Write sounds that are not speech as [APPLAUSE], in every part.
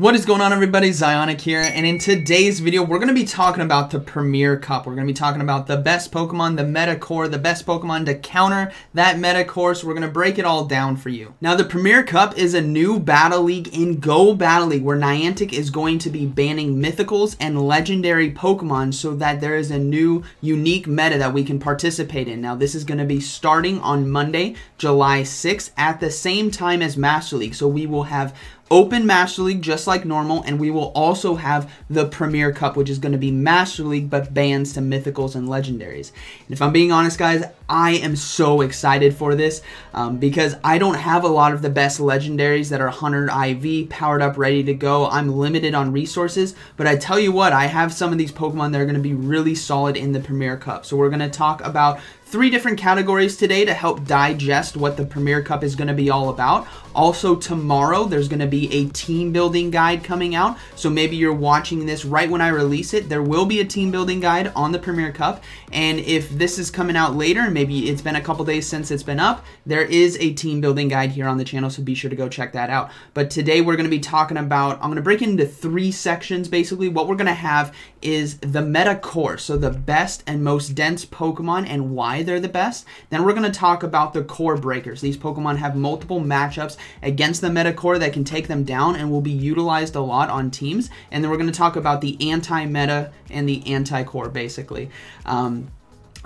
What is going on everybody, Zionic here, and in today's video, we're going to be talking about the Premier Cup. We're going to be talking about the best Pokemon, the meta core, the best Pokemon to counter that meta core, so we're going to break it all down for you. Now, the Premier Cup is a new battle league in Go Battle League, where Niantic is going to be banning mythicals and legendary Pokemon so that there is a new, unique meta that we can participate in. Now, this is going to be starting on Monday, July 6th, at the same time as Master League, so we will have open Master League just like normal, and we will also have the Premier Cup, which is going to be Master League, but bans to Mythicals and Legendaries. And if I'm being honest, guys, I am so excited for this um, because I don't have a lot of the best Legendaries that are 100 IV, powered up, ready to go. I'm limited on resources, but I tell you what, I have some of these Pokemon that are going to be really solid in the Premier Cup. So we're going to talk about three different categories today to help digest what the Premier Cup is going to be all about. Also, tomorrow there's going to be a team building guide coming out. So maybe you're watching this right when I release it. There will be a team building guide on the Premier Cup. And if this is coming out later, and maybe it's been a couple days since it's been up, there is a team building guide here on the channel. So be sure to go check that out. But today we're going to be talking about, I'm going to break it into three sections basically. What we're going to have is the meta core. So the best and most dense Pokemon and why they're the best. Then we're going to talk about the core breakers. These Pokemon have multiple matchups against the metacore that can take them down and will be utilized a lot on teams. And then we're going to talk about the anti-meta and the anti-core, basically. Um,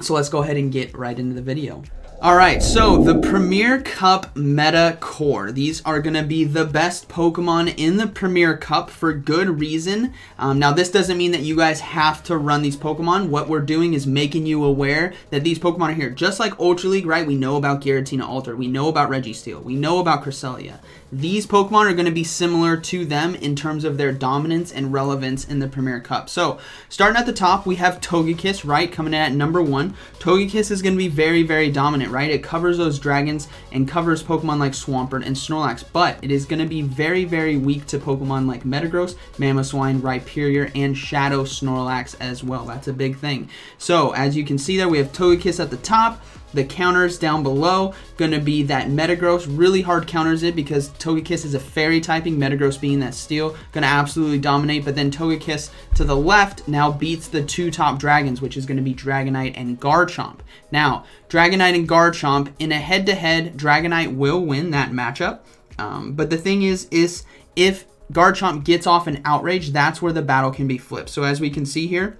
so let's go ahead and get right into the video. All right, so the Premier Cup meta core. These are going to be the best Pokemon in the Premier Cup for good reason. Um, now, this doesn't mean that you guys have to run these Pokemon. What we're doing is making you aware that these Pokemon are here. Just like Ultra League, right? We know about Giratina Alter. We know about Registeel. We know about Cresselia these Pokemon are going to be similar to them in terms of their dominance and relevance in the Premier Cup. So, starting at the top, we have Togekiss, right, coming in at number one. Togekiss is going to be very, very dominant, right? It covers those dragons and covers Pokemon like Swampert and Snorlax, but it is going to be very, very weak to Pokemon like Metagross, Mamoswine, Rhyperior, and Shadow Snorlax as well. That's a big thing. So, as you can see there, we have Togekiss at the top. The counters down below, gonna be that Metagross, really hard counters it because Togekiss is a fairy typing, Metagross being that steel, gonna absolutely dominate, but then Togekiss to the left now beats the two top dragons, which is gonna be Dragonite and Garchomp. Now, Dragonite and Garchomp, in a head-to-head, -head, Dragonite will win that matchup, um, but the thing is, is if Garchomp gets off an outrage, that's where the battle can be flipped. So as we can see here,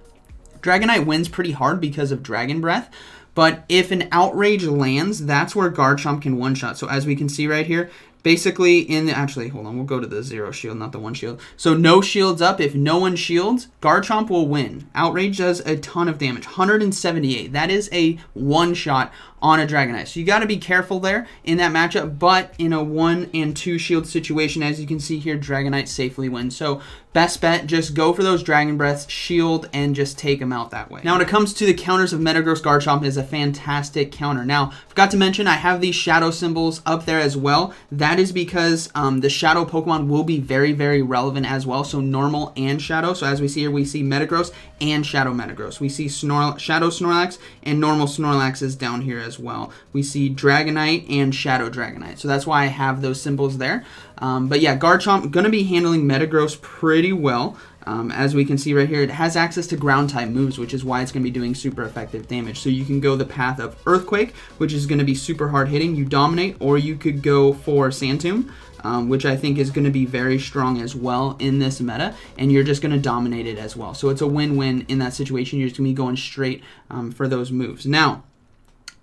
Dragonite wins pretty hard because of Dragon Breath, but if an outrage lands, that's where Garchomp can one shot. So as we can see right here, basically in the actually hold on, we'll go to the zero shield, not the one shield. So no shields up. If no one shields, Garchomp will win. Outrage does a ton of damage, 178. That is a one shot on a Dragonite. So you got to be careful there in that matchup, but in a one and two shield situation, as you can see here, Dragonite safely wins. So best bet, just go for those Dragon Breaths, shield, and just take them out that way. Now, when it comes to the counters of Metagross Garchomp, it is a fantastic counter. Now, forgot to mention, I have these shadow symbols up there as well. That is because um, the shadow Pokemon will be very, very relevant as well. So normal and shadow. So as we see here, we see Metagross and shadow Metagross. We see Snor shadow Snorlax and normal Snorlaxes down here as as well. We see Dragonite and Shadow Dragonite. So that's why I have those symbols there. Um, but yeah, Garchomp going to be handling Metagross pretty well. Um, as we can see right here, it has access to ground type moves, which is why it's going to be doing super effective damage. So you can go the path of Earthquake, which is going to be super hard hitting. You dominate, or you could go for Sand Tomb, um, which I think is going to be very strong as well in this meta, and you're just going to dominate it as well. So it's a win-win in that situation. You're just going to be going straight um, for those moves. Now,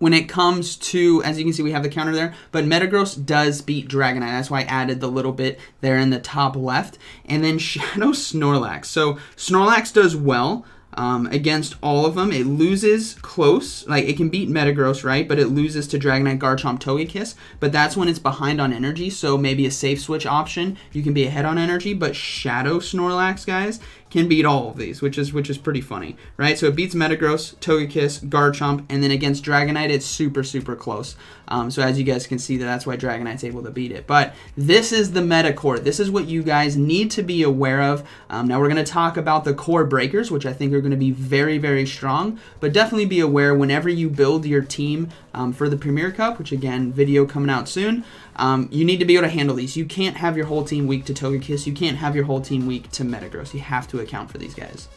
when it comes to, as you can see, we have the counter there, but Metagross does beat Dragonite. That's why I added the little bit there in the top left. And then [LAUGHS] Shadow Snorlax. So Snorlax does well. Um, against all of them. It loses close, like it can beat Metagross, right? But it loses to Dragonite, Garchomp, Togekiss. But that's when it's behind on energy, so maybe a safe switch option. You can be ahead on energy, but Shadow Snorlax, guys, can beat all of these, which is which is pretty funny, right? So it beats Metagross, Togekiss, Garchomp, and then against Dragonite, it's super super close. Um, so as you guys can see, that's why Dragonite's able to beat it. But this is the meta core. This is what you guys need to be aware of. Um, now we're going to talk about the core breakers, which I think are going to be very very strong. But definitely be aware whenever you build your team um, for the Premier Cup, which again video coming out soon. Um, you need to be able to handle these. You can't have your whole team weak to Togekiss. You can't have your whole team weak to Metagross. You have to account for these guys.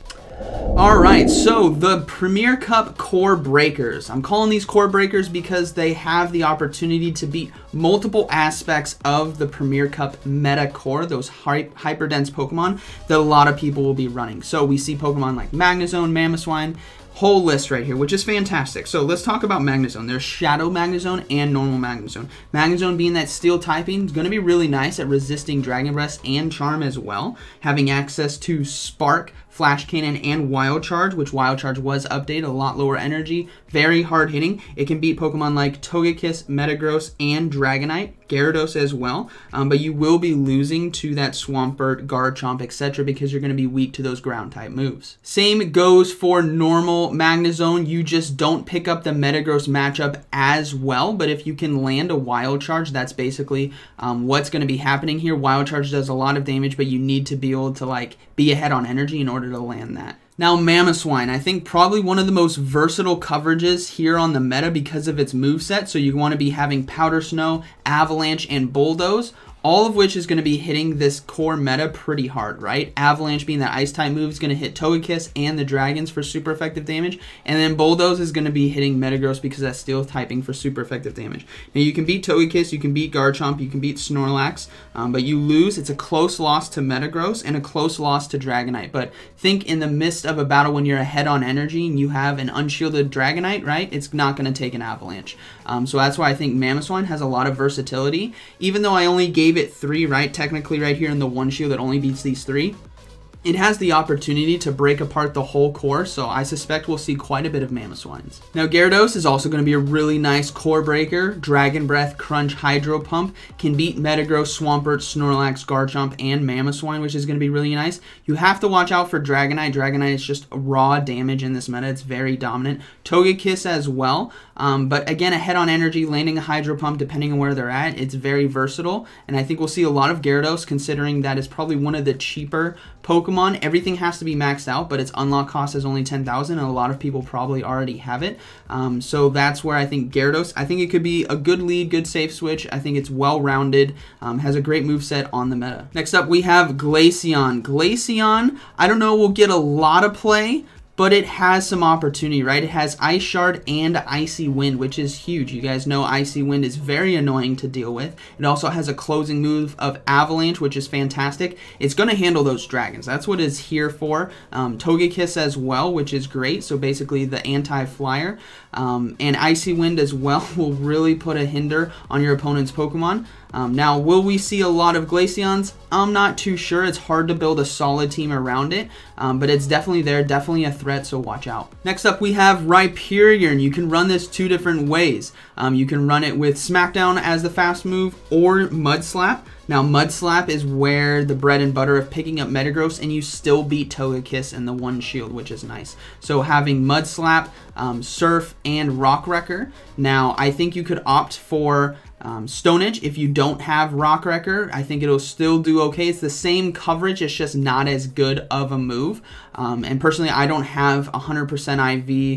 All right, so the Premier Cup core breakers. I'm calling these core breakers because they have the opportunity to beat multiple aspects of the Premier Cup meta core, those hyper dense Pokemon that a lot of people will be running. So we see Pokemon like Magnezone, Mamoswine, whole list right here, which is fantastic. So let's talk about Magnezone. There's Shadow Magnezone and Normal Magnezone. Magnezone being that steel typing is going to be really nice at resisting Dragon Breath and Charm as well. Having access to Spark, Flash Cannon, and Wild Charge, which Wild Charge was updated, a lot lower energy, very hard hitting. It can beat Pokemon like Togekiss, Metagross, and Dragonite, Gyarados as well, um, but you will be losing to that Swampert, Garchomp, etc. because you're going to be weak to those ground type moves. Same goes for normal Magnezone. You just don't pick up the Metagross matchup as well, but if you can land a Wild Charge, that's basically um, what's going to be happening here. Wild Charge does a lot of damage, but you need to be able to like be ahead on energy in order order to land that. Now Swine, I think probably one of the most versatile coverages here on the meta because of its move set. So you want to be having Powder Snow, Avalanche, and Bulldoze all of which is going to be hitting this core meta pretty hard, right? Avalanche being that Ice type move is going to hit Togekiss and the Dragons for super effective damage, and then Bulldoze is going to be hitting Metagross because that's Steel typing for super effective damage. Now you can beat Togekiss, you can beat Garchomp, you can beat Snorlax, um, but you lose. It's a close loss to Metagross and a close loss to Dragonite. But think in the midst of a battle when you're ahead on energy and you have an unshielded Dragonite, right? It's not going to take an Avalanche. Um, so that's why I think Mamoswine has a lot of versatility. Even though I only gave leave it three, right? Technically right here in the one shield that only beats these three. It has the opportunity to break apart the whole core, so I suspect we'll see quite a bit of Swines. Now Gyarados is also going to be a really nice core breaker. Dragon Breath, Crunch, Hydro Pump can beat Metagross, Swampert, Snorlax, Garchomp, and Swine, which is going to be really nice. You have to watch out for Dragonite. Dragonite is just raw damage in this meta. It's very dominant. Togekiss as well, um, but again, a head-on energy, landing a Hydro Pump depending on where they're at. It's very versatile, and I think we'll see a lot of Gyarados considering that is probably one of the cheaper Pokemon Pokemon, everything has to be maxed out, but its unlock cost is only 10,000, and a lot of people probably already have it. Um, so that's where I think Gyarados, I think it could be a good lead, good safe switch. I think it's well-rounded, um, has a great move set on the meta. Next up, we have Glaceon. Glaceon, I don't know, will get a lot of play, but it has some opportunity, right? It has Ice Shard and Icy Wind, which is huge. You guys know Icy Wind is very annoying to deal with. It also has a closing move of Avalanche, which is fantastic. It's going to handle those dragons. That's what it's here for. Um, Togekiss as well, which is great. So basically the anti-flyer. Um, and Icy Wind as well [LAUGHS] will really put a hinder on your opponent's Pokemon. Um, now, will we see a lot of Glaceons? I'm not too sure. It's hard to build a solid team around it, um, but it's definitely there, definitely a threat, so watch out. Next up, we have Rhyperior, you can run this two different ways. Um, you can run it with Smackdown as the fast move or Mud Slap. Now, Mud Slap is where the bread and butter of picking up Metagross, and you still beat Togekiss and the one shield, which is nice. So having Mud Slap, um, Surf, and Rock Wrecker. Now, I think you could opt for um, Stone Edge, if you don't have Rock Wrecker, I think it'll still do okay. It's the same coverage, it's just not as good of a move. Um, and personally, I don't have 100%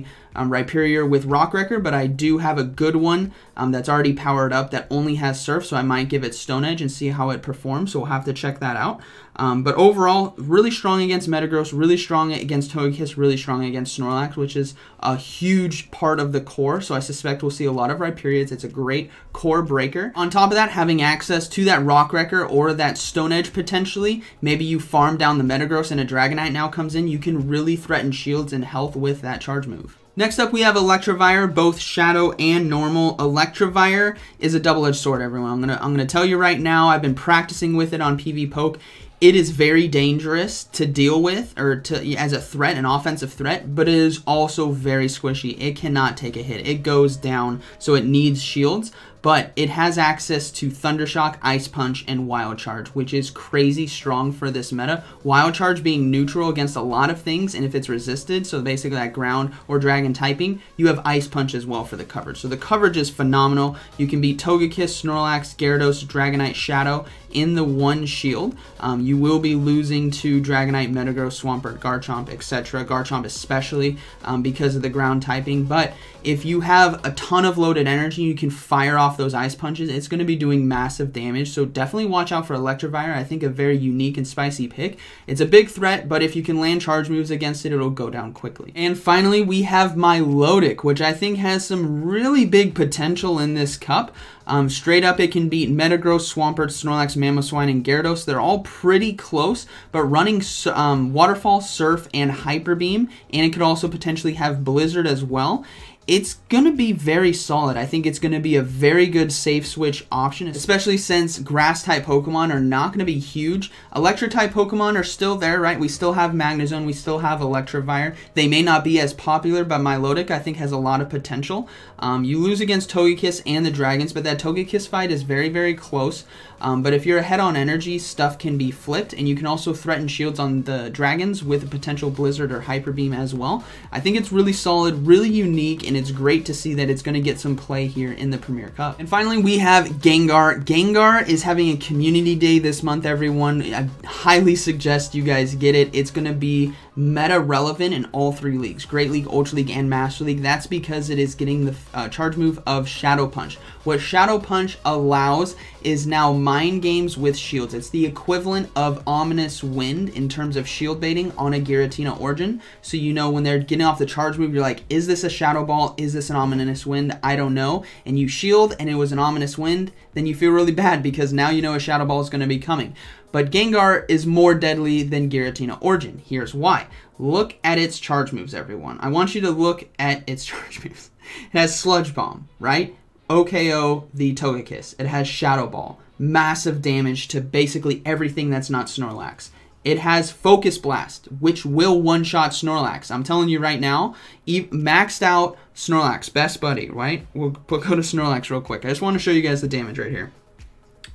IV um, Rhyperior with Rock Wrecker, but I do have a good one um, that's already powered up that only has Surf, so I might give it Stone Edge and see how it performs, so we'll have to check that out. Um, but overall, really strong against Metagross, really strong against Togekiss, really strong against Snorlax, which is a huge part of the core. So I suspect we'll see a lot of Rhyperiors. It's a great core breaker. On top of that, having access to that Rock Wrecker or that Stone Edge potentially, maybe you farm down the Metagross and a Dragonite now comes in, you can really threaten shields and health with that charge move. Next up, we have Electivire, both Shadow and Normal. Electivire is a double-edged sword, everyone. I'm gonna I'm gonna tell you right now. I've been practicing with it on PV Poke it is very dangerous to deal with or to as a threat, an offensive threat, but it is also very squishy. It cannot take a hit. It goes down, so it needs shields but it has access to Thundershock, Ice Punch, and Wild Charge, which is crazy strong for this meta. Wild Charge being neutral against a lot of things, and if it's resisted, so basically that ground or dragon typing, you have Ice Punch as well for the coverage. So the coverage is phenomenal. You can beat Togekiss, Snorlax, Gyarados, Dragonite, Shadow in the one shield. Um, you will be losing to Dragonite, Metagross, Swampert, Garchomp, etc. Garchomp especially um, because of the ground typing, but if you have a ton of loaded energy, you can fire off off those ice punches, it's going to be doing massive damage. So definitely watch out for Electivire. I think a very unique and spicy pick. It's a big threat, but if you can land charge moves against it, it'll go down quickly. And finally, we have Milotic, which I think has some really big potential in this cup. Um, straight up, it can beat Metagross, Swampert, Snorlax, Mamoswine, and Gyarados. They're all pretty close, but running um, Waterfall, Surf, and Hyper Beam, and it could also potentially have Blizzard as well it's going to be very solid. I think it's going to be a very good safe switch option, especially since grass type Pokemon are not going to be huge. Electric type Pokemon are still there, right? We still have Magnezone, we still have Electivire. They may not be as popular, but Milotic, I think, has a lot of potential. Um, you lose against Togekiss and the Dragons, but that Togekiss fight is very, very close. Um, but if you're ahead on energy, stuff can be flipped, and you can also threaten shields on the Dragons with a potential Blizzard or Hyper Beam as well. I think it's really solid, really unique, and it's great to see that it's going to get some play here in the Premier Cup. And finally, we have Gengar. Gengar is having a community day this month, everyone. I highly suggest you guys get it. It's going to be meta relevant in all three leagues Great League, Ultra League, and Master League. That's because it is getting the uh, charge move of Shadow Punch. What Shadow Punch allows is now Mind Games with Shields. It's the equivalent of Ominous Wind in terms of shield baiting on a Giratina Origin. So you know when they're getting off the charge move, you're like, is this a Shadow Ball? Is this an Ominous Wind? I don't know. And you shield and it was an Ominous Wind, then you feel really bad because now you know a Shadow Ball is going to be coming. But Gengar is more deadly than Giratina Origin. Here's why. Look at its charge moves, everyone. I want you to look at its [LAUGHS] charge moves. It has Sludge Bomb, right? OKO the Togekiss. It has Shadow Ball, massive damage to basically everything that's not Snorlax. It has Focus Blast, which will one shot Snorlax. I'm telling you right now, e maxed out Snorlax, best buddy, right? We'll, we'll go to Snorlax real quick. I just want to show you guys the damage right here.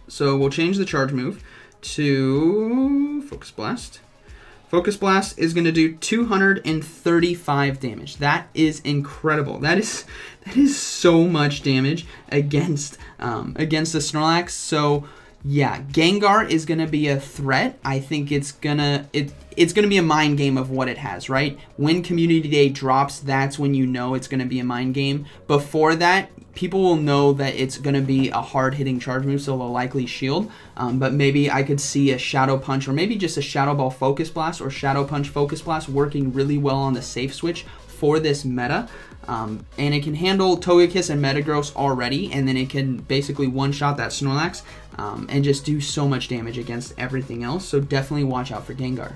So we'll change the charge move to Focus Blast. Focus Blast is going to do 235 damage. That is incredible. That is [LAUGHS] that is so much damage against um, against the Snorlax. So yeah, Gengar is going to be a threat. I think it's going to it it's going to be a mind game of what it has, right? When community day drops, that's when you know it's going to be a mind game. Before that, people will know that it's going to be a hard-hitting charge move, so they'll likely shield. Um, but maybe I could see a Shadow Punch or maybe just a Shadow Ball Focus Blast or Shadow Punch Focus Blast working really well on the safe switch for this meta. Um, and it can handle Togekiss and Metagross already, and then it can basically one-shot that Snorlax um, and just do so much damage against everything else, so definitely watch out for Gengar.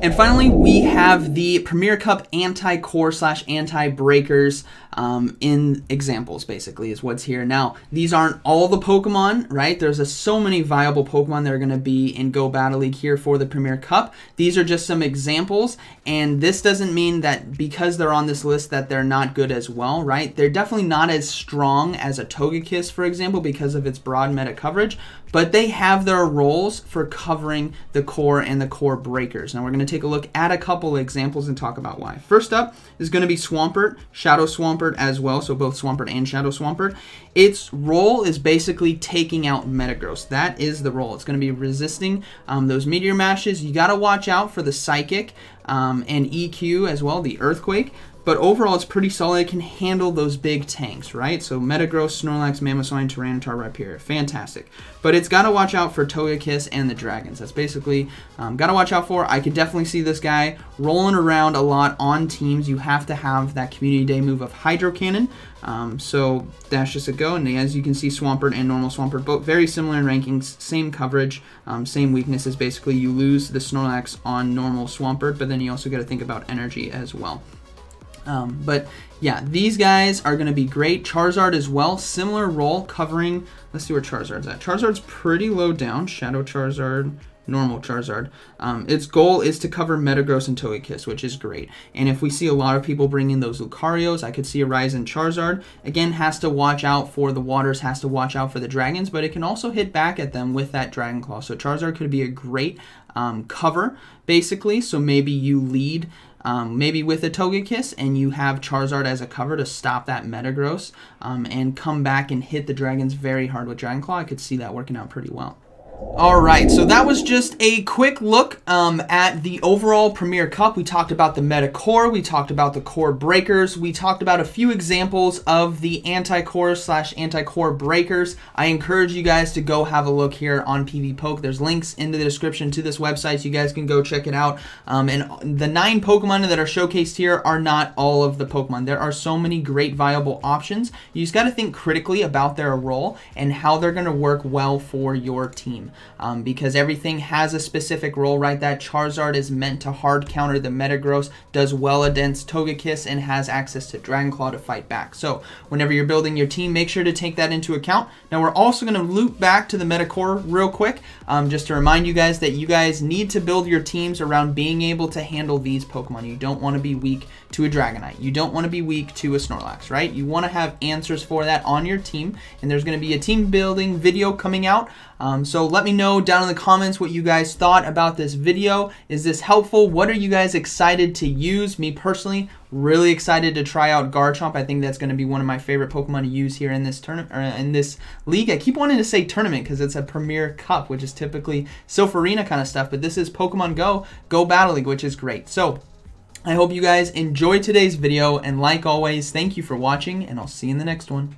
And finally, we have the Premier Cup anti-core slash anti-breakers um, in examples, basically, is what's here. Now, these aren't all the Pokemon, right? There's a, so many viable Pokemon that are going to be in Go Battle League here for the Premier Cup. These are just some examples, and this doesn't mean that because they're on this list that they're not good as well, right? They're definitely not as strong as a Togekiss, for example, because of its broad meta coverage, but they have their roles for covering the core and the core breakers. Now, we're going to take a look at a couple examples and talk about why. First up is going to be Swampert, Shadow Swampert as well, so both Swampert and Shadow Swampert. Its role is basically taking out Metagross. That is the role. It's going to be resisting um, those meteor mashes. You got to watch out for the Psychic um, and EQ as well, the Earthquake. But overall, it's pretty solid. It can handle those big tanks, right? So Metagross, Snorlax, Mamoswine, Tyranitar, Rhyperior. Fantastic. But it's got to watch out for Togekiss and the Dragons. That's basically um, got to watch out for. I could definitely see this guy rolling around a lot on teams. You have to have that Community Day move of Hydro Cannon. Um, so that's just a go. And as you can see, Swampert and normal Swampert, both very similar in rankings, same coverage, um, same weaknesses. Basically, you lose the Snorlax on normal Swampert, but then you also got to think about energy as well. Um, but yeah, these guys are going to be great. Charizard as well, similar role covering. Let's see where Charizard's at. Charizard's pretty low down. Shadow Charizard, normal Charizard. Um, its goal is to cover Metagross and Togekiss, which is great. And if we see a lot of people bring in those Lucarios, I could see a rise in Charizard. Again, has to watch out for the waters, has to watch out for the dragons, but it can also hit back at them with that Dragon Claw. So Charizard could be a great um, cover, basically. So maybe you lead um, maybe with a Togekiss and you have Charizard as a cover to stop that Metagross um, and come back and hit the dragons very hard with Dragon Claw. I could see that working out pretty well. All right, so that was just a quick look um, at the overall Premier Cup. We talked about the meta core, we talked about the core breakers, we talked about a few examples of the anti-core slash anti-core breakers. I encourage you guys to go have a look here on PV Poke. There's links in the description to this website, so you guys can go check it out. Um, and the nine Pokemon that are showcased here are not all of the Pokemon. There are so many great viable options. You just got to think critically about their role and how they're going to work well for your team um, because everything has a specific role, right? That Charizard is meant to hard counter the Metagross, does well against Togekiss, and has access to Dragon Claw to fight back. So whenever you're building your team, make sure to take that into account. Now we're also going to loop back to the Metacore real quick, um, just to remind you guys that you guys need to build your teams around being able to handle these Pokemon. You don't want to be weak to a Dragonite. You don't want to be weak to a Snorlax, right? You want to have answers for that on your team, and there's going to be a team building video coming out. Um, so let let me know down in the comments what you guys thought about this video. Is this helpful? What are you guys excited to use? Me personally, really excited to try out Garchomp. I think that's going to be one of my favorite Pokemon to use here in this tournament in this league. I keep wanting to say tournament because it's a Premier Cup, which is typically Silverina kind of stuff, but this is Pokemon Go, Go Battle League, which is great. So I hope you guys enjoyed today's video, and like always, thank you for watching, and I'll see you in the next one.